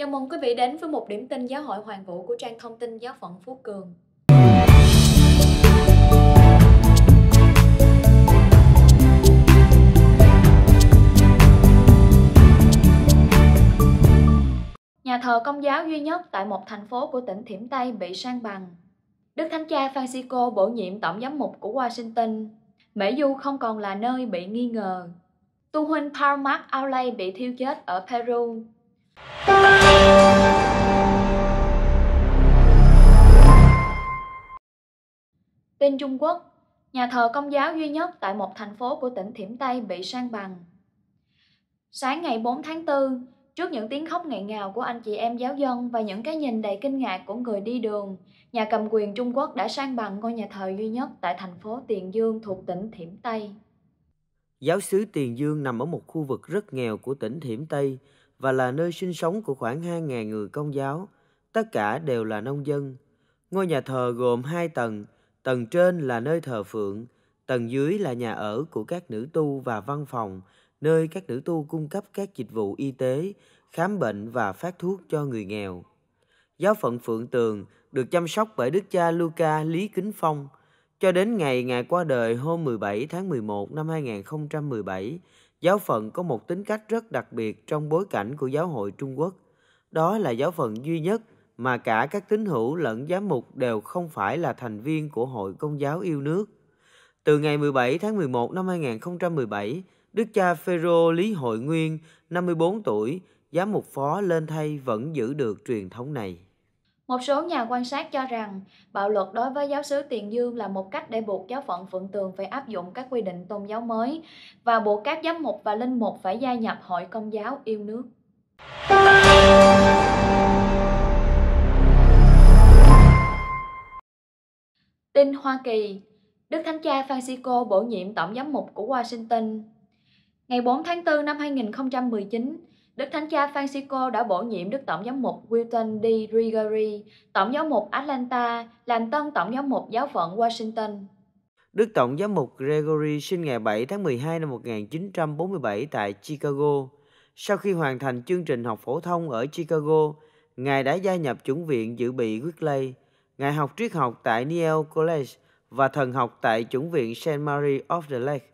Chào mừng quý vị đến với một điểm tin giáo hội hoàng vũ của trang thông tin giáo phận Phú Cường. Nhà thờ công giáo duy nhất tại một thành phố của tỉnh Thiểm Tây bị sang bằng. Đức Thánh Cha Francisco bổ nhiệm tổng giám mục của Washington. Mễ Du không còn là nơi bị nghi ngờ. Tu huynh Paul Mark Aulay bị thiêu chết ở Peru. Tin Trung Quốc, nhà thờ công giáo duy nhất tại một thành phố của tỉnh Thiểm Tây bị sang bằng. Sáng ngày 4 tháng 4, trước những tiếng khóc nghẹn ngào của anh chị em giáo dân và những cái nhìn đầy kinh ngạc của người đi đường, nhà cầm quyền Trung Quốc đã sang bằng ngôi nhà thờ duy nhất tại thành phố Tiền Dương thuộc tỉnh Thiểm Tây. Giáo sứ Tiền Dương nằm ở một khu vực rất nghèo của tỉnh Thiểm Tây, và là nơi sinh sống của khoảng 2.000 người công giáo, tất cả đều là nông dân. Ngôi nhà thờ gồm hai tầng, tầng trên là nơi thờ phượng, tầng dưới là nhà ở của các nữ tu và văn phòng, nơi các nữ tu cung cấp các dịch vụ y tế, khám bệnh và phát thuốc cho người nghèo. Giáo phận Phượng Tường được chăm sóc bởi Đức cha Luca Lý Kính Phong. Cho đến ngày Ngài qua đời hôm 17 tháng 11 năm 2017, Giáo phận có một tính cách rất đặc biệt trong bối cảnh của giáo hội Trung Quốc. Đó là giáo phận duy nhất mà cả các tín hữu lẫn giám mục đều không phải là thành viên của Hội Công giáo yêu nước. Từ ngày 17 tháng 11 năm 2017, Đức cha Phêrô Lý Hội Nguyên, 54 tuổi, giám mục phó lên thay vẫn giữ được truyền thống này. Một số nhà quan sát cho rằng, bạo luật đối với giáo sứ Tiền Dương là một cách để buộc giáo phận Phượng Tường phải áp dụng các quy định tôn giáo mới và buộc các giám mục và linh mục phải gia nhập hội công giáo yêu nước. Tin Hoa Kỳ Đức Thánh Cha Francisco bổ nhiệm Tổng giám mục của Washington Ngày 4 tháng 4 năm 2019, Đức Thánh Cha Francisco đã bổ nhiệm Đức Tổng giám mục Wilton D. Gregory, Tổng giám mục Atlanta, làm tân Tổng giám mục giáo phận Washington. Đức Tổng giám mục Gregory sinh ngày 7 tháng 12 năm 1947 tại Chicago. Sau khi hoàn thành chương trình học phổ thông ở Chicago, Ngài đã gia nhập chủng viện dự bị Whitley. Ngài học triết học tại Yale College và thần học tại chủng viện St. Mary of the Lake.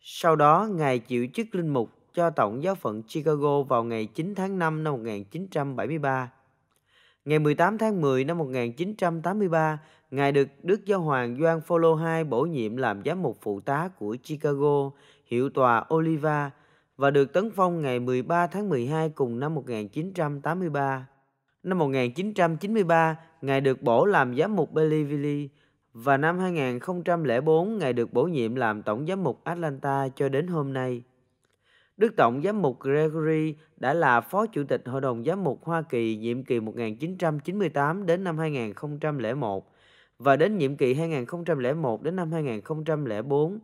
Sau đó, Ngài chịu chức linh mục cho Tổng giáo phận Chicago vào ngày 9 tháng 5 năm 1973. Ngày 18 tháng 10 năm 1983, Ngài được Đức Giáo Hoàng Gioan Phaolô II bổ nhiệm làm giám mục phụ tá của Chicago, hiệu tòa Oliva, và được tấn phong ngày 13 tháng 12 cùng năm 1983. Năm 1993, Ngài được bổ làm giám mục Belleville và năm 2004, Ngài được bổ nhiệm làm tổng giám mục Atlanta cho đến hôm nay. Đức Tổng Giám mục Gregory đã là Phó Chủ tịch Hội đồng Giám mục Hoa Kỳ nhiệm kỳ 1998 đến năm 2001 và đến nhiệm kỳ 2001 đến năm 2004.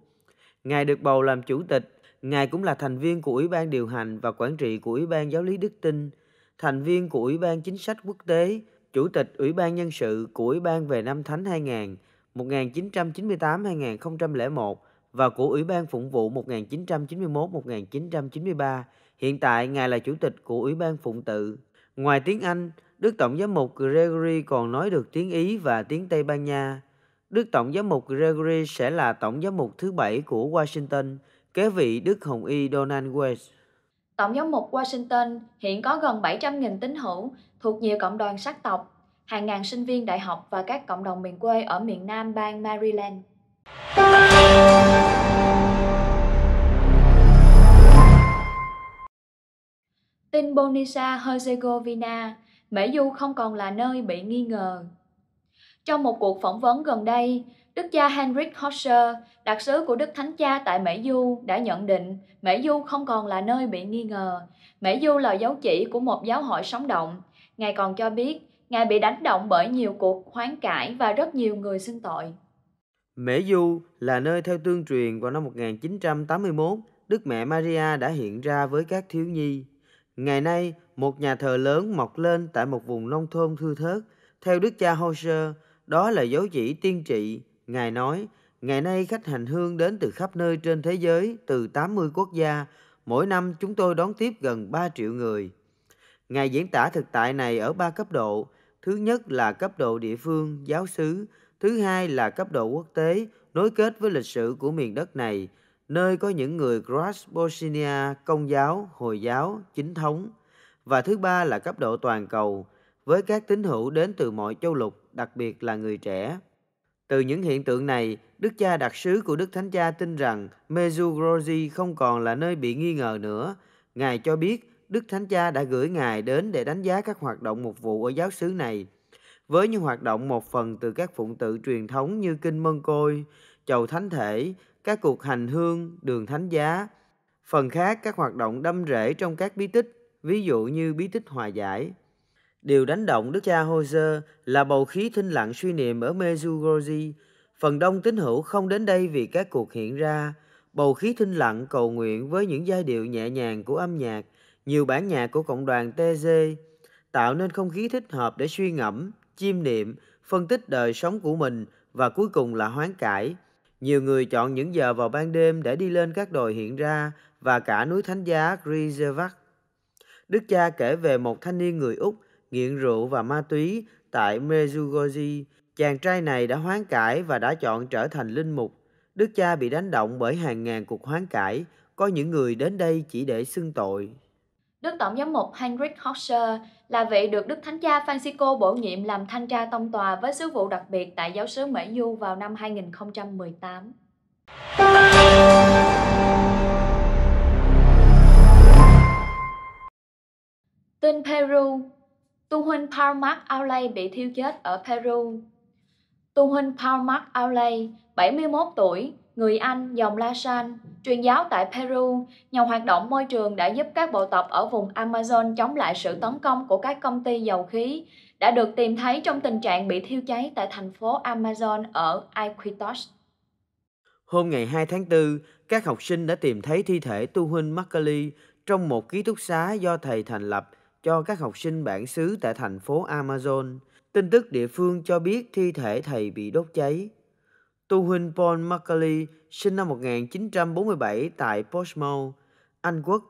Ngài được bầu làm chủ tịch, Ngài cũng là thành viên của Ủy ban điều hành và quản trị của Ủy ban giáo lý đức tin, thành viên của Ủy ban chính sách quốc tế, chủ tịch Ủy ban nhân sự của Ủy ban về năm Thánh 2000, 1998-2001 và của Ủy ban Phụng vụ 1991-1993. Hiện tại, Ngài là Chủ tịch của Ủy ban Phụng tự. Ngoài tiếng Anh, Đức Tổng giám mục Gregory còn nói được tiếng Ý và tiếng Tây Ban Nha. Đức Tổng giám mục Gregory sẽ là Tổng giám mục thứ bảy của Washington, kế vị Đức Hồng Y Donald West. Tổng giám mục Washington hiện có gần 700.000 tín hữu thuộc nhiều cộng đoàn sắc tộc, hàng ngàn sinh viên đại học và các cộng đồng miền quê ở miền nam bang Maryland. Tin Bonisa Herzegovina, Mễ Du không còn là nơi bị nghi ngờ. Trong một cuộc phỏng vấn gần đây, Đức cha Henrik Hosser, đặc sứ của Đức Thánh Cha tại Mễ Du, đã nhận định Mễ Du không còn là nơi bị nghi ngờ. Mễ Du là dấu chỉ của một giáo hội sống động. Ngài còn cho biết, Ngài bị đánh động bởi nhiều cuộc hoán cải và rất nhiều người xin tội. Mễ Du là nơi theo tương truyền vào năm 1981, Đức Mẹ Maria đã hiện ra với các thiếu nhi. Ngày nay, một nhà thờ lớn mọc lên tại một vùng nông thôn thư thớt. Theo Đức cha Hosher, đó là dấu chỉ tiên trị. Ngài nói, ngày nay khách hành hương đến từ khắp nơi trên thế giới, từ 80 quốc gia. Mỗi năm chúng tôi đón tiếp gần 3 triệu người. Ngài diễn tả thực tại này ở ba cấp độ. Thứ nhất là cấp độ địa phương, giáo sứ. Thứ hai là cấp độ quốc tế, nối kết với lịch sử của miền đất này, nơi có những người Cross Bosnia công giáo, Hồi giáo, chính thống. Và thứ ba là cấp độ toàn cầu, với các tín hữu đến từ mọi châu lục, đặc biệt là người trẻ. Từ những hiện tượng này, Đức cha đặc sứ của Đức Thánh Cha tin rằng Medjugorje không còn là nơi bị nghi ngờ nữa. Ngài cho biết Đức Thánh Cha đã gửi Ngài đến để đánh giá các hoạt động mục vụ ở giáo xứ này – với những hoạt động một phần từ các phụng tự truyền thống như Kinh Mân Côi, Chầu Thánh Thể, các cuộc hành hương, đường Thánh Giá. Phần khác các hoạt động đâm rễ trong các bí tích, ví dụ như bí tích hòa giải. Điều đánh động Đức cha Hose là bầu khí thinh lặng suy niệm ở Mezugoji. Phần đông tín hữu không đến đây vì các cuộc hiện ra, bầu khí thinh lặng cầu nguyện với những giai điệu nhẹ nhàng của âm nhạc, nhiều bản nhạc của cộng đoàn TG, tạo nên không khí thích hợp để suy ngẫm, chiêm niệm, phân tích đời sống của mình và cuối cùng là hoán cải. Nhiều người chọn những giờ vào ban đêm để đi lên các đồi hiện ra và cả núi thánh giá Grisevak. Đức cha kể về một thanh niên người Úc nghiện rượu và ma túy tại Mezugoji. Chàng trai này đã hoán cải và đã chọn trở thành linh mục. Đức cha bị đánh động bởi hàng ngàn cuộc hoán cải. Có những người đến đây chỉ để xưng tội. Đức Tổng giám mục Heinrich Hoxer là vị được Đức Thánh cha Francisco bổ nhiệm làm thanh tra tông tòa với sứ vụ đặc biệt tại giáo xứ Mỹ Du vào năm 2018. Tin Peru Tu huynh Paul Palmac Aulay bị thiêu chết ở Peru. Tu huynh Paul Palmac Aulay, 71 tuổi, người Anh, dòng La Lasan, truyền giáo tại Peru, nhà hoạt động môi trường đã giúp các bộ tộc ở vùng Amazon chống lại sự tấn công của các công ty dầu khí, đã được tìm thấy trong tình trạng bị thiêu cháy tại thành phố Amazon ở Iquitos. Hôm ngày 2 tháng 4, các học sinh đã tìm thấy thi thể Tu Huynh Macaulay trong một ký túc xá do thầy thành lập cho các học sinh bản xứ tại thành phố Amazon. Tin tức địa phương cho biết thi thể thầy bị đốt cháy. Tu huynh Paul McCauley sinh năm 1947 tại Portsmouth, Anh Quốc.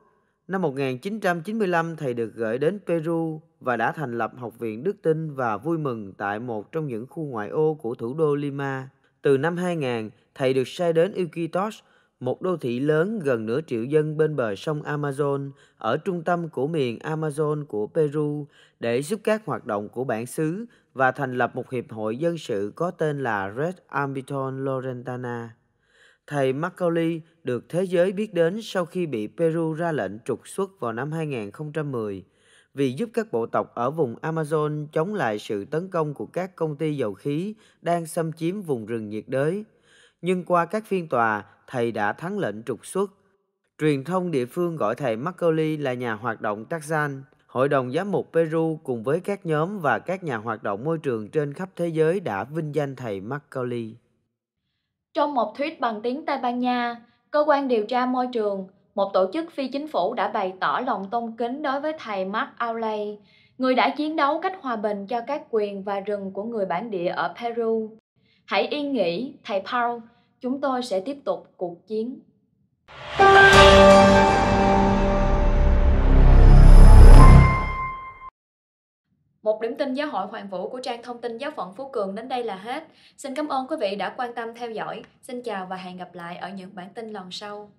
Năm 1995, thầy được gửi đến Peru và đã thành lập Học viện Đức Tin và Vui Mừng tại một trong những khu ngoại ô của thủ đô Lima. Từ năm 2000, thầy được sai đến Iquitos, một đô thị lớn gần nửa triệu dân bên bờ sông Amazon ở trung tâm của miền Amazon của Peru để giúp các hoạt động của bản xứ và thành lập một hiệp hội dân sự có tên là Red Ambiton Lorentana. Thầy Macaulay được thế giới biết đến sau khi bị Peru ra lệnh trục xuất vào năm 2010 vì giúp các bộ tộc ở vùng Amazon chống lại sự tấn công của các công ty dầu khí đang xâm chiếm vùng rừng nhiệt đới. Nhưng qua các phiên tòa, thầy đã thắng lệnh trục xuất. Truyền thông địa phương gọi thầy Macaulay là nhà hoạt động Tarzan. Hội đồng Giám mục Peru cùng với các nhóm và các nhà hoạt động môi trường trên khắp thế giới đã vinh danh thầy Macaulay. Trong một thuyết bằng tiếng Tây Ban Nha, cơ quan điều tra môi trường, một tổ chức phi chính phủ đã bày tỏ lòng tôn kính đối với thầy Mark Aulay, người đã chiến đấu cách hòa bình cho các quyền và rừng của người bản địa ở Peru. Hãy yên nghỉ, thầy Paul, chúng tôi sẽ tiếp tục cuộc chiến. Một điểm tin giáo hội Hoàng Vũ của trang thông tin giáo phận Phú Cường đến đây là hết. Xin cảm ơn quý vị đã quan tâm theo dõi. Xin chào và hẹn gặp lại ở những bản tin lần sau.